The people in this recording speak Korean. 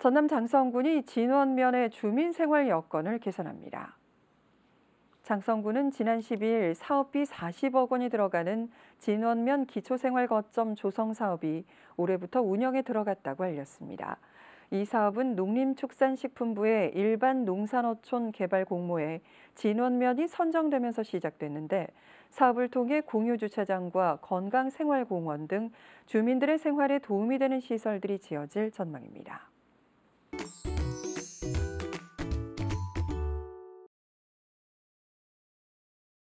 전남 장성군이 진원면의 주민 생활 여건을 개선합니다. 장성군은 지난 12일 사업비 40억 원이 들어가는 진원면 기초생활거점 조성 사업이 올해부터 운영에 들어갔다고 알렸습니다. 이 사업은 농림축산식품부의 일반 농산어촌 개발 공모에 진원면이 선정되면서 시작됐는데 사업을 통해 공유주차장과 건강생활공원 등 주민들의 생활에 도움이 되는 시설들이 지어질 전망입니다.